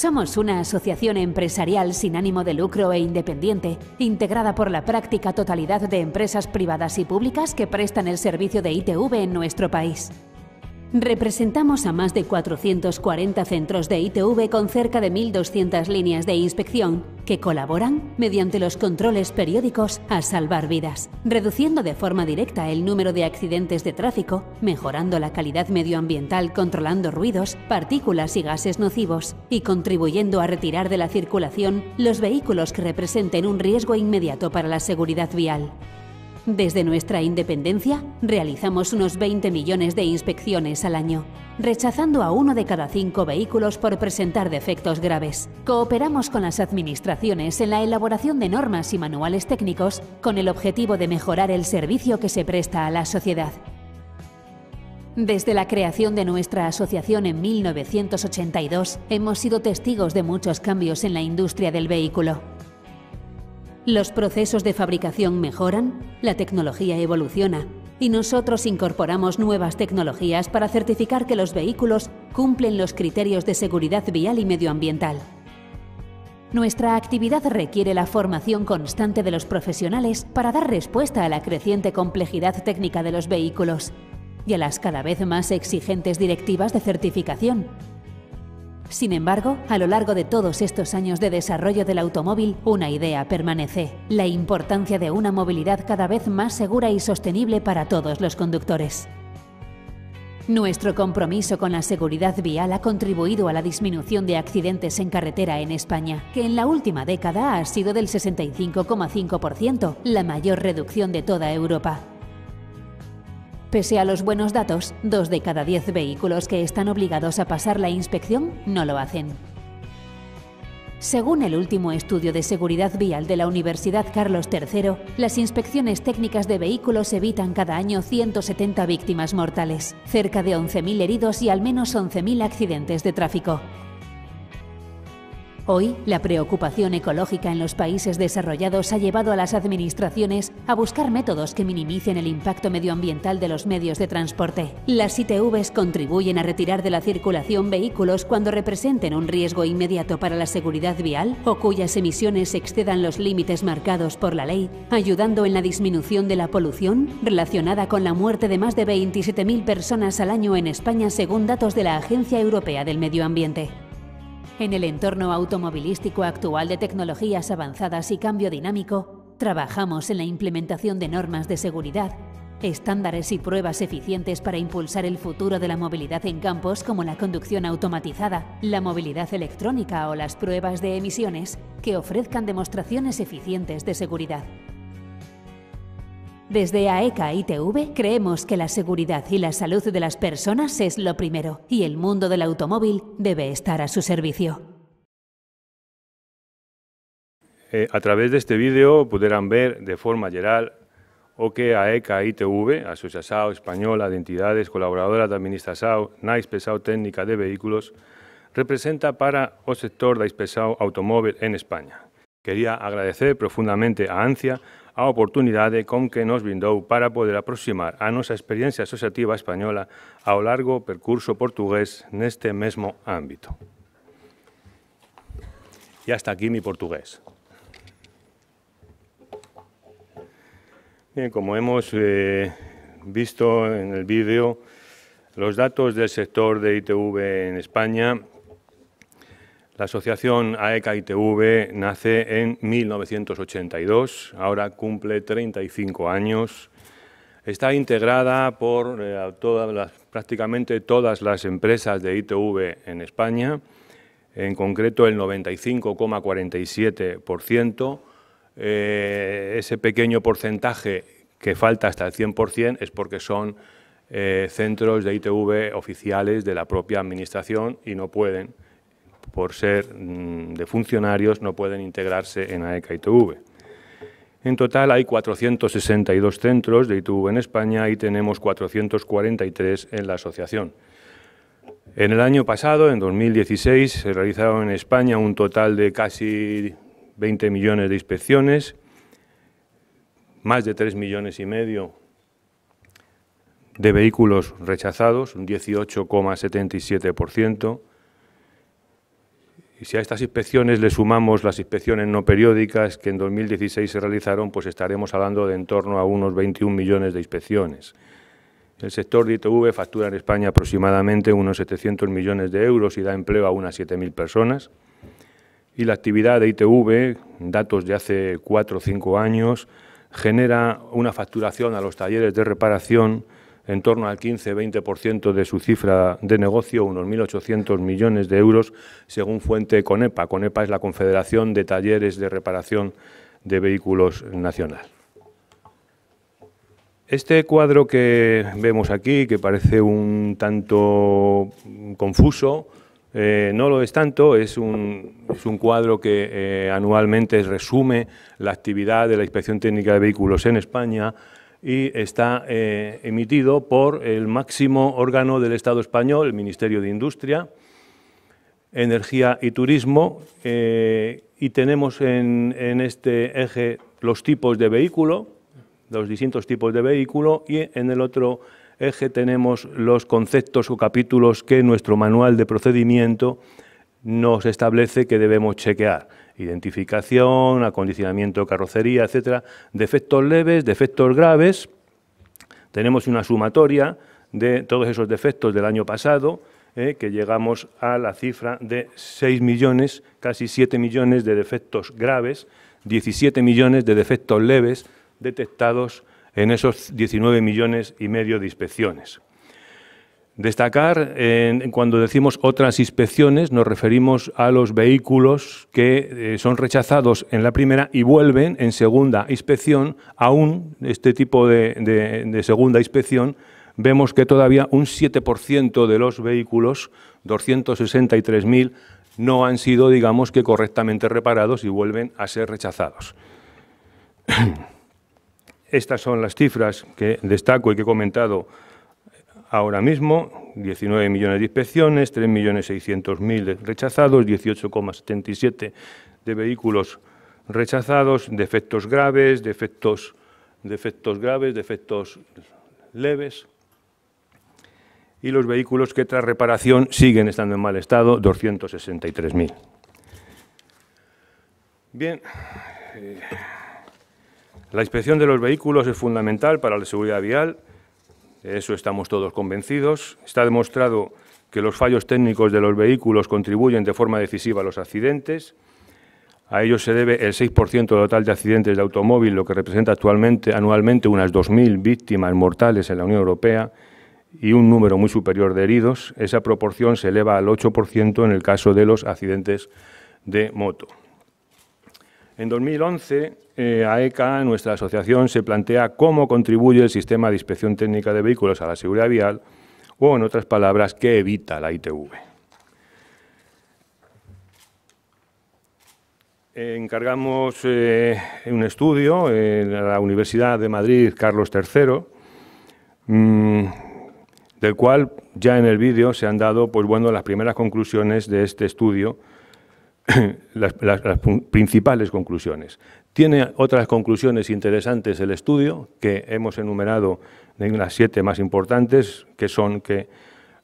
Somos una asociación empresarial sin ánimo de lucro e independiente, integrada por la práctica totalidad de empresas privadas y públicas que prestan el servicio de ITV en nuestro país. Representamos a más de 440 centros de ITV con cerca de 1.200 líneas de inspección que colaboran mediante los controles periódicos a salvar vidas, reduciendo de forma directa el número de accidentes de tráfico, mejorando la calidad medioambiental controlando ruidos, partículas y gases nocivos, y contribuyendo a retirar de la circulación los vehículos que representen un riesgo inmediato para la seguridad vial. Desde nuestra independencia, realizamos unos 20 millones de inspecciones al año, rechazando a uno de cada cinco vehículos por presentar defectos graves. Cooperamos con las administraciones en la elaboración de normas y manuales técnicos con el objetivo de mejorar el servicio que se presta a la sociedad. Desde la creación de nuestra asociación en 1982, hemos sido testigos de muchos cambios en la industria del vehículo. Los procesos de fabricación mejoran, la tecnología evoluciona y nosotros incorporamos nuevas tecnologías para certificar que los vehículos cumplen los criterios de seguridad vial y medioambiental. Nuestra actividad requiere la formación constante de los profesionales para dar respuesta a la creciente complejidad técnica de los vehículos y a las cada vez más exigentes directivas de certificación, sin embargo, a lo largo de todos estos años de desarrollo del automóvil, una idea permanece, la importancia de una movilidad cada vez más segura y sostenible para todos los conductores. Nuestro compromiso con la seguridad vial ha contribuido a la disminución de accidentes en carretera en España, que en la última década ha sido del 65,5%, la mayor reducción de toda Europa. Pese a los buenos datos, dos de cada diez vehículos que están obligados a pasar la inspección no lo hacen. Según el último estudio de seguridad vial de la Universidad Carlos III, las inspecciones técnicas de vehículos evitan cada año 170 víctimas mortales, cerca de 11.000 heridos y al menos 11.000 accidentes de tráfico. Hoy, la preocupación ecológica en los países desarrollados ha llevado a las administraciones a buscar métodos que minimicen el impacto medioambiental de los medios de transporte. Las ITVs contribuyen a retirar de la circulación vehículos cuando representen un riesgo inmediato para la seguridad vial o cuyas emisiones excedan los límites marcados por la ley, ayudando en la disminución de la polución relacionada con la muerte de más de 27.000 personas al año en España según datos de la Agencia Europea del Medio Ambiente. En el entorno automovilístico actual de tecnologías avanzadas y cambio dinámico, trabajamos en la implementación de normas de seguridad, estándares y pruebas eficientes para impulsar el futuro de la movilidad en campos como la conducción automatizada, la movilidad electrónica o las pruebas de emisiones que ofrezcan demostraciones eficientes de seguridad. Desde AECA ITV creemos que la seguridad y la salud de las personas es lo primero y el mundo del automóvil debe estar a su servicio. Eh, a través de este vídeo podrán ver de forma general o que AECA ITV, Asociación Española de Entidades Colaboradoras de Administración NAIS Inspección Técnica de Vehículos, representa para o sector AIS inspección automóvil en España. Quería agradecer profundamente a ANCIA a oportunidad con que nos brindó para poder aproximar a nuestra experiencia asociativa española a lo largo percurso portugués en este mismo ámbito. Y e hasta aquí mi portugués. Bien, como hemos eh, visto en el vídeo, los datos del sector de ITV en España la asociación AECA-ITV nace en 1982, ahora cumple 35 años. Está integrada por eh, todas las, prácticamente todas las empresas de ITV en España, en concreto el 95,47%. Eh, ese pequeño porcentaje que falta hasta el 100% es porque son eh, centros de ITV oficiales de la propia Administración y no pueden por ser mm, de funcionarios, no pueden integrarse en AECA ITV. En total hay 462 centros de ITV en España y tenemos 443 en la asociación. En el año pasado, en 2016, se realizaron en España un total de casi 20 millones de inspecciones, más de 3 millones y medio de vehículos rechazados, un 18,77%, y si a estas inspecciones le sumamos las inspecciones no periódicas que en 2016 se realizaron, pues estaremos hablando de en torno a unos 21 millones de inspecciones. El sector de ITV factura en España aproximadamente unos 700 millones de euros y da empleo a unas 7.000 personas. Y la actividad de ITV, datos de hace cuatro o cinco años, genera una facturación a los talleres de reparación en torno al 15-20% de su cifra de negocio, unos 1.800 millones de euros, según fuente CONEPA. CONEPA es la Confederación de Talleres de Reparación de Vehículos Nacional. Este cuadro que vemos aquí, que parece un tanto confuso, eh, no lo es tanto, es un, cuadro que eh, anualmente resume la actividad de la Inspección Técnica de Vehículos en España y está eh, emitido por el máximo órgano del Estado español, el Ministerio de Industria, Energía y Turismo, eh, y tenemos en, este eje los tipos de vehículo, los distintos tipos de vehículo, y en el otro eje tenemos los conceptos o capítulos que nuestro manual de procedimiento nos establece que debemos chequear identificación, acondicionamiento de carrocería, etcétera, defectos leves, defectos graves. Tenemos una sumatoria de todos esos defectos del año pasado, eh, que llegamos a la cifra de 6 millones, casi 7 millones de defectos graves, 17 millones de defectos leves detectados en esos 19 millones y medio de inspecciones. Destacar, cuando decimos otras inspecciones, nos referimos a los vehículos que eh, son rechazados en la primera y vuelven en segunda inspección. Aún este tipo de, de segunda inspección, vemos que todavía un 7% de los vehículos, 263.000, no han sido, digamos, que correctamente reparados y vuelven a ser rechazados. Estas son las cifras que destaco y que he comentado ahora mismo, 19 millones de inspecciones, 3.600.000 rechazados, 18,77 de vehículos rechazados, defectos graves, defectos, defectos graves, defectos leves. Y los vehículos que tras reparación siguen estando en mal estado, 263.000. Bien, eh, la inspección de los vehículos es fundamental para la seguridad vial de eso estamos todos convencidos. Está demostrado que los fallos técnicos de los vehículos contribuyen de forma decisiva a los accidentes. A ello se debe el 6% total de accidentes de automóvil, lo que representa actualmente anualmente unas 2.000 víctimas mortales en la Unión Europea y un número muy superior de heridos. Esa proporción se eleva al 8% en el caso de los accidentes de moto. En 2011, eh, AECA, nuestra asociación, se plantea cómo contribuye el sistema de inspección técnica de vehículos a la seguridad vial o, en otras palabras, qué evita la ITV. encargamos eh, un estudio en eh, la Universidad de Madrid Carlos III, mm, del cual ya en el vídeo se han dado pues, bueno, las primeras conclusiones de este estudio las, principales conclusiones. Tiene otras conclusiones interesantes el estudio, que hemos enumerado en las siete más importantes, que son que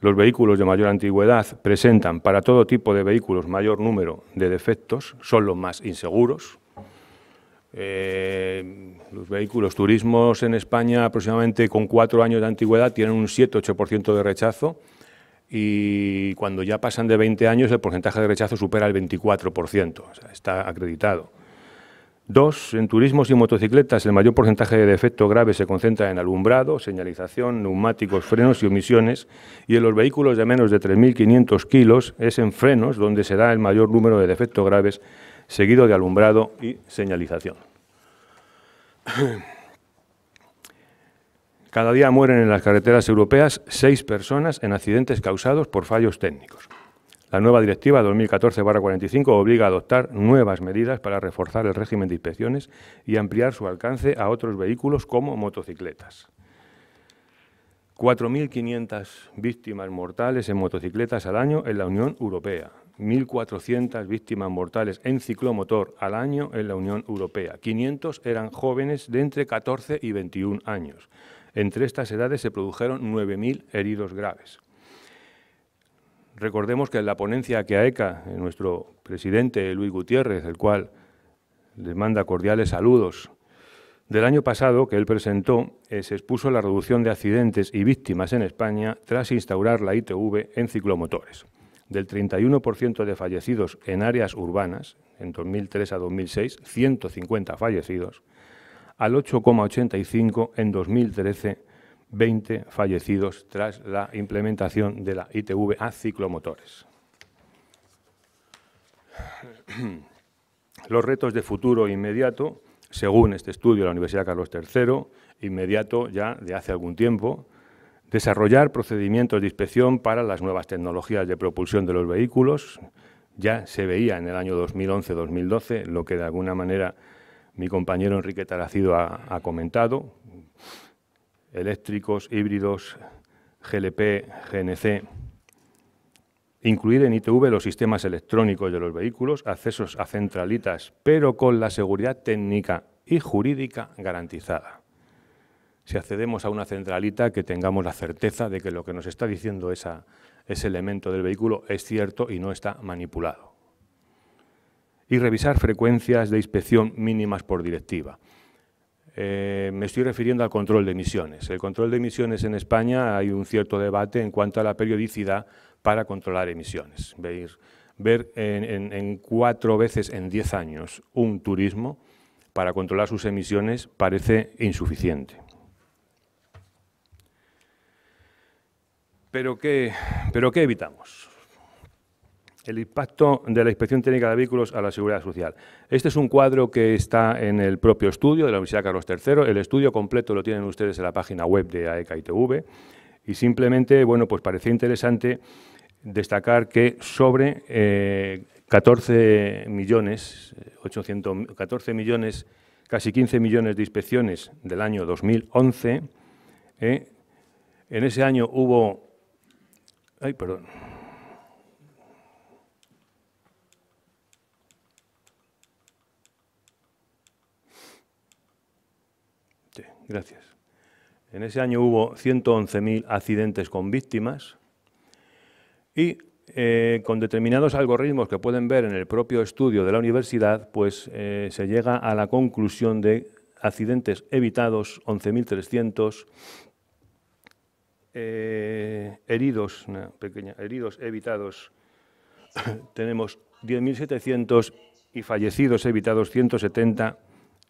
los vehículos de mayor antigüedad presentan para todo tipo de vehículos mayor número de defectos, son los más inseguros. Eh, los vehículos turismos en España aproximadamente con cuatro años de antigüedad tienen un 7-8% de rechazo, y cuando ya pasan de 20 años el porcentaje de rechazo supera el 24%, está acreditado. Dos, en turismos y motocicletas el mayor porcentaje de defecto grave se concentra en alumbrado, señalización, neumáticos, frenos y omisiones, y en los vehículos de menos de 3.500 kilos es en frenos donde se da el mayor número de defectos graves, seguido de alumbrado y señalización. Cada día mueren en las carreteras europeas seis personas en accidentes causados por fallos técnicos. La nueva directiva 2014-45 obliga a adoptar nuevas medidas para reforzar el régimen de inspecciones y ampliar su alcance a otros vehículos como motocicletas. 4.500 víctimas mortales en motocicletas al año en la Unión Europea. 1.400 víctimas mortales en ciclomotor al año en la Unión Europea. 500 eran jóvenes de entre 14 y 21 años. Entre estas edades se produjeron 9.000 heridos graves. Recordemos que en la ponencia que AECA, eh, nuestro presidente Luis Gutiérrez, el cual les manda cordiales saludos, del año pasado que él presentó, eh, se expuso la reducción de accidentes y víctimas en España tras instaurar la ITV en ciclomotores. Del 31% de fallecidos en áreas urbanas, en 2003 a 2006, 150 fallecidos, al 8,85 en 2013, 20 fallecidos tras la implementación de la ITV a ciclomotores. Los retos de futuro inmediato, según este estudio de la Universidad Carlos III, inmediato ya de hace algún tiempo, desarrollar procedimientos de inspección para las nuevas tecnologías de propulsión de los vehículos. Ya se veía en el año 2011-2012, lo que de alguna manera mi compañero Enrique Taracido ha, comentado, eléctricos, híbridos, GLP, GNC, incluir en ITV los sistemas electrónicos de los vehículos, accesos a centralitas, pero con la seguridad técnica y jurídica garantizada. Si accedemos a una centralita, que tengamos la certeza de que lo que nos está diciendo ese elemento del vehículo es cierto y no está manipulado y revisar frecuencias de inspección mínimas por directiva. Eh, me estoy refiriendo al control de emisiones. El control de emisiones en España hay un cierto debate en cuanto a la periodicidad para controlar emisiones. Ver, ver en, cuatro veces en diez años un turismo para controlar sus emisiones parece insuficiente. ¿Pero qué, pero qué evitamos? el impacto de la inspección técnica de vehículos a la seguridad social. Este es un cuadro que está en el propio estudio de la Universidad Carlos III. El estudio completo lo tienen ustedes en la página web de AECA e TV. Y simplemente, bueno, pues parecía interesante destacar que sobre 14 eh, millones, 814 eh, millones, casi 15 millones de inspecciones del año 2011, eh, en ese año hubo... Ay, perdón. Gracias. En ese año hubo 111.000 accidentes con víctimas y eh, con determinados algoritmos que pueden ver en el propio estudio de la universidad, pues eh, se llega a la conclusión de accidentes evitados 11.300, eh, heridos, heridos evitados tenemos 10.700 y fallecidos evitados 170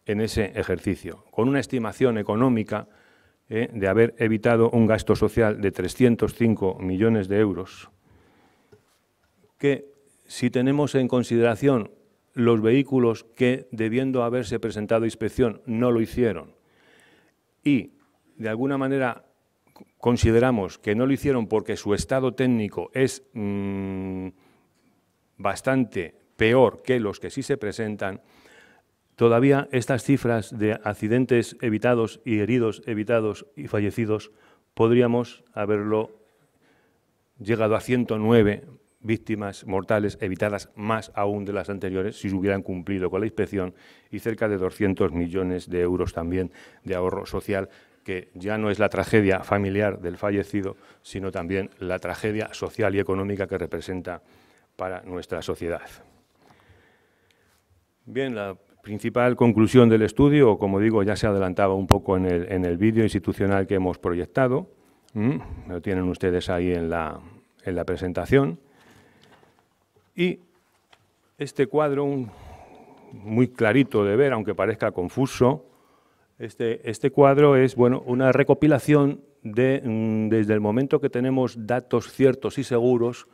en ese ejercicio, con una estimación económica eh, de haber evitado un gasto social de 305 millones de euros, que si tenemos en consideración los vehículos que, debiendo haberse presentado inspección, no lo hicieron, y de alguna manera consideramos que no lo hicieron porque su estado técnico es mm, bastante peor que los que sí se presentan, Todavía estas cifras de accidentes evitados y heridos evitados y fallecidos podríamos haberlo llegado a 109 víctimas mortales evitadas más aún de las anteriores si se hubieran cumplido con la inspección y cerca de 200 millones de euros también de ahorro social que ya no es la tragedia familiar del fallecido, sino también la tragedia social y económica que representa para nuestra sociedad. Bien, la principal conclusión del estudio, como digo, ya se adelantaba un poco en el, vídeo institucional que hemos proyectado, lo tienen ustedes ahí en la, presentación, y este cuadro, muy clarito de ver, aunque parezca confuso, este, este cuadro es bueno, una recopilación de, mm, desde el momento que tenemos datos ciertos y seguros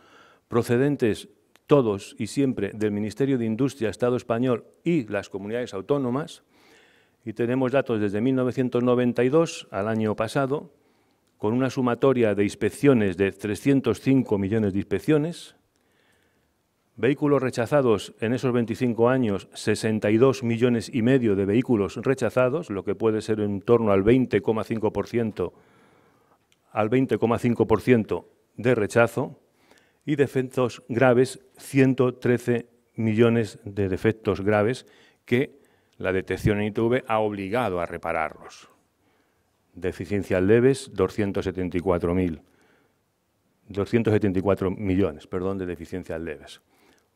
procedentes todos y siempre del Ministerio de Industria, Estado español y las comunidades autónomas, y tenemos datos desde 1992 al año pasado, con una sumatoria de inspecciones de 305 millones de inspecciones, vehículos rechazados en esos 25 años, 62 millones y medio de vehículos rechazados, lo que puede ser en torno al 20,5% al 20,5% de rechazo, y defectos graves, 113 millones de defectos graves que la detección en ITV ha obligado a repararlos. Deficiencias leves, 274 274 millones, perdón, de deficiencias leves.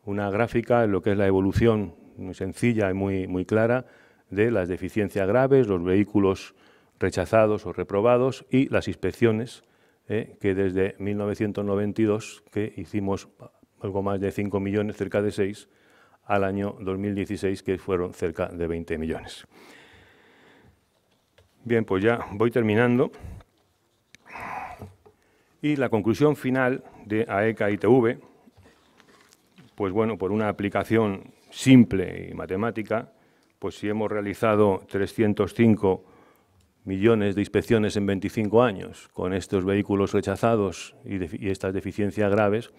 Una gráfica en lo que es la evolución muy sencilla y muy, muy clara de las deficiencias graves, los vehículos rechazados o reprobados y las inspecciones ¿eh? que desde 1992, que hicimos algo más de 5 millones, cerca de 6, al año 2016, que fueron cerca de 20 millones. Bien, pues ya voy terminando. Y la conclusión final de AECA ITV, pues bueno, por una aplicación simple y matemática, pues si hemos realizado 305 millones de inspecciones en 25 años con estos vehículos rechazados y, estas deficiencias graves,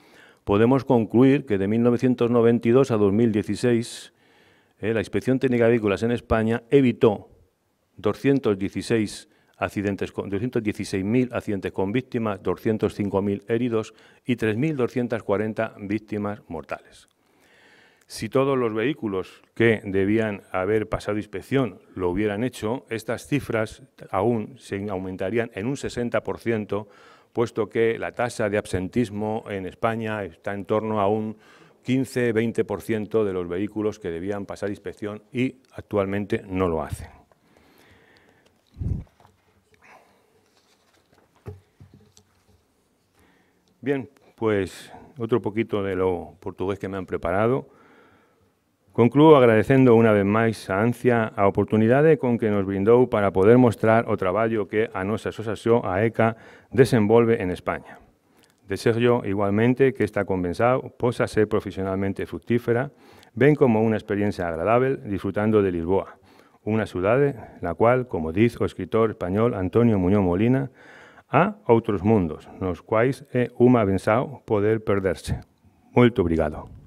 podemos concluir que de 1992 a 2016 eh, la Inspección Técnica de Vehículos en España evitó 216 accidentes, 216.000 accidentes con víctimas, 205.000 heridos y 3.240 víctimas mortales. Si todos los vehículos que debían haber pasado inspección lo hubieran hecho, estas cifras aún se aumentarían en un 60%, puesto que la tasa de absentismo en España está en torno a un 15-20% de los vehículos que debían pasar inspección y actualmente no lo hacen. Bien, pues otro poquito de lo portugués que me han preparado. Concluo agradecendo unha vez máis a Ancia a oportunidade con que nos brindou para poder mostrar o traballo que a nosa asociación AECA desenvolve en España. Desexo igualmente que esta convensao posa ser profesionalmente fructífera, ben como unha experiencia agradable disfrutando de Lisboa, unha cidade na cual, como diz o escritor español Antonio Muñoz Molina, a outros mundos, nos quais é unha bensao poder perderse. Moito obrigado.